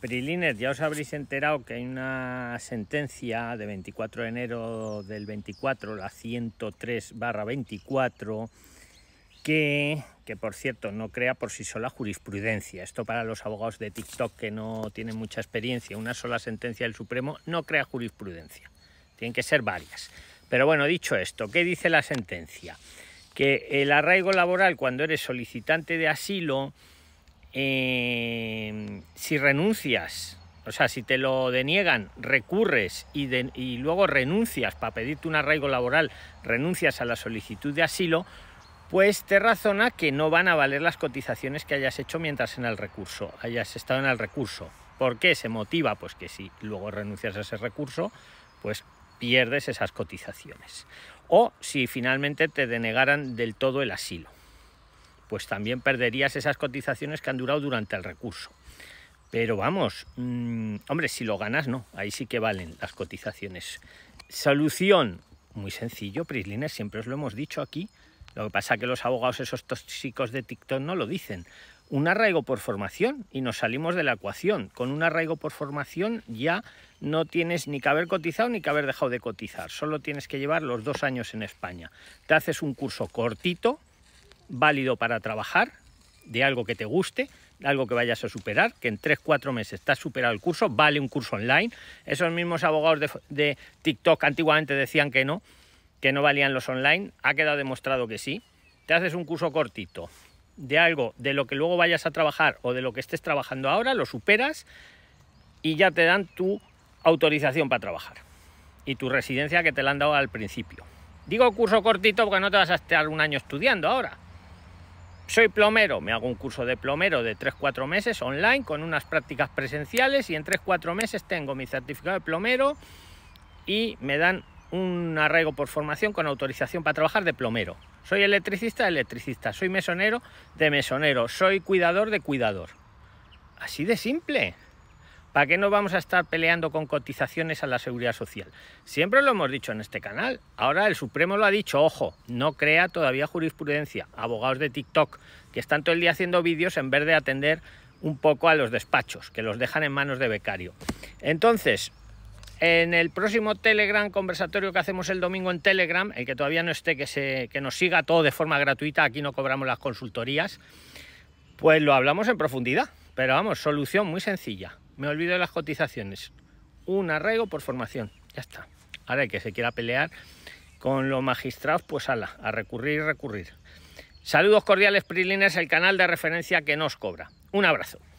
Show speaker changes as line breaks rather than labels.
Priliner, ya os habréis enterado que hay una sentencia de 24 de enero del 24, la 103 barra 24, que, que por cierto no crea por sí sola jurisprudencia. Esto para los abogados de TikTok que no tienen mucha experiencia, una sola sentencia del Supremo no crea jurisprudencia. Tienen que ser varias. Pero bueno, dicho esto, ¿qué dice la sentencia? Que el arraigo laboral cuando eres solicitante de asilo Em, si renuncias, o sea, si te lo deniegan, recurres y, y luego renuncias para pedirte un arraigo laboral, renuncias a la solicitud de asilo, pues te razona que no van a valer las cotizaciones que hayas hecho mientras en el recurso, hayas estado en el recurso. ¿Por qué se motiva? Pues que si luego renuncias a ese recurso, pues pierdes esas cotizaciones. O si finalmente te denegaran del todo el asilo pues también perderías esas cotizaciones que han durado durante el recurso. Pero vamos, mm, hombre, si lo ganas, no, ahí sí que valen las cotizaciones. Solución, muy sencillo, Prislines, siempre os lo hemos dicho aquí. Lo que pasa es que los abogados esos tóxicos de TikTok no lo dicen. Un arraigo por formación y nos salimos de la ecuación. Con un arraigo por formación ya no tienes ni que haber cotizado ni que haber dejado de cotizar. Solo tienes que llevar los dos años en España. Te haces un curso cortito, válido para trabajar, de algo que te guste, algo que vayas a superar, que en 3-4 meses estás superado el curso, vale un curso online. Esos mismos abogados de, de TikTok antiguamente decían que no, que no valían los online, ha quedado demostrado que sí. Te haces un curso cortito de algo de lo que luego vayas a trabajar o de lo que estés trabajando ahora, lo superas y ya te dan tu autorización para trabajar y tu residencia que te la han dado al principio. Digo curso cortito porque no te vas a estar un año estudiando ahora soy plomero, me hago un curso de plomero de 3-4 meses online con unas prácticas presenciales y en 3-4 meses tengo mi certificado de plomero y me dan un arraigo por formación con autorización para trabajar de plomero. Soy electricista electricista, soy mesonero de mesonero, soy cuidador de cuidador. Así de simple. ¿Para qué nos vamos a estar peleando con cotizaciones a la seguridad social? Siempre lo hemos dicho en este canal. Ahora el Supremo lo ha dicho, ojo, no crea todavía jurisprudencia. Abogados de TikTok que están todo el día haciendo vídeos en vez de atender un poco a los despachos, que los dejan en manos de becario. Entonces, en el próximo Telegram conversatorio que hacemos el domingo en Telegram, el que todavía no esté, que, se, que nos siga todo de forma gratuita, aquí no cobramos las consultorías, pues lo hablamos en profundidad. Pero vamos, solución muy sencilla me olvido de las cotizaciones. Un arraigo por formación, ya está. Ahora el que se quiera pelear con los magistrados, pues ala, a recurrir, y recurrir. Saludos cordiales, Prilines, el canal de referencia que nos cobra. Un abrazo.